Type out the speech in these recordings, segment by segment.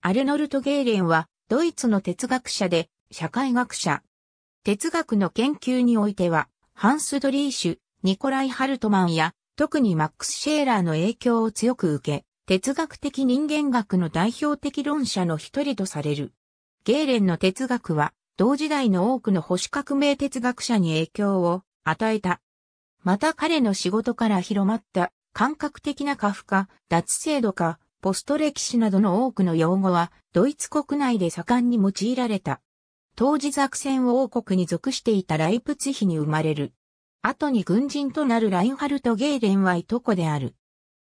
アルノルト・ゲーレンは、ドイツの哲学者で、社会学者。哲学の研究においては、ハンス・ドリーシュ、ニコライ・ハルトマンや、特にマックス・シェーラーの影響を強く受け、哲学的人間学の代表的論者の一人とされる。ゲーレンの哲学は、同時代の多くの保守革命哲学者に影響を与えた。また彼の仕事から広まった、感覚的な過負荷、脱制度化、ポスト歴史などの多くの用語は、ドイツ国内で盛んに用いられた。当時ザクセン王国に属していたライプツヒに生まれる。後に軍人となるラインハルト・ゲーレンはいとこである。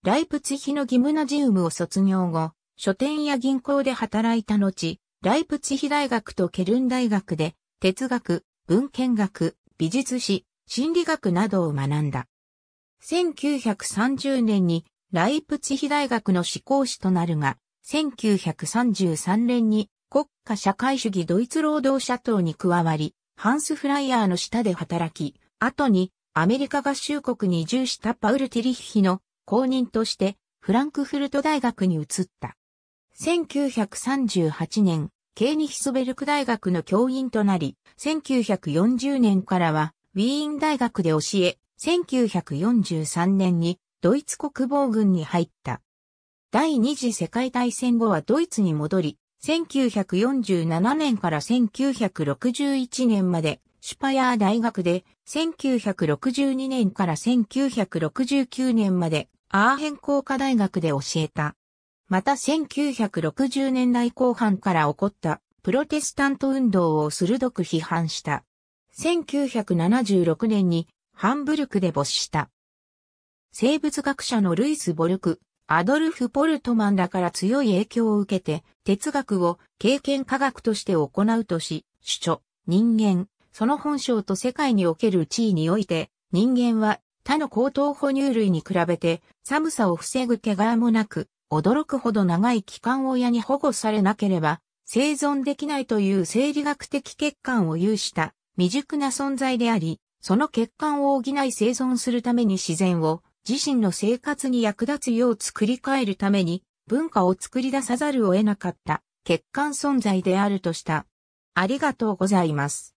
ライプツヒの義務ナジウムを卒業後、書店や銀行で働いた後、ライプツヒ大学とケルン大学で、哲学、文献学、美術史、心理学などを学んだ。1930年にライプツヒ大学の志向士となるが、1933年に国家社会主義ドイツ労働者党に加わり、ハンス・フライヤーの下で働き、後にアメリカ合衆国に移住したパウル・ティリッヒの後任としてフランクフルト大学に移った。1938年、ケーニヒスベルク大学の教員となり、1940年からはウィーン大学で教え、1943年にドイツ国防軍に入った。第二次世界大戦後はドイツに戻り、1947年から1961年までシュパヤー大学で、1962年から1969年までアーヘン工科大学で教えた。また1960年代後半から起こったプロテスタント運動を鋭く批判した。1976年にハンブルクで没した。生物学者のルイス・ボルク、アドルフ・ポルトマンらから強い影響を受けて、哲学を経験科学として行うとし、主張、人間、その本性と世界における地位において、人間は他の高等哺乳類に比べて寒さを防ぐ怪我もなく、驚くほど長い期間親に保護されなければ生存できないという生理学的欠陥を有した未熟な存在であり、その欠陥を補い生存するために自然を自身の生活に役立つよう作り変えるために文化を作り出さざるを得なかった欠陥存在であるとした。ありがとうございます。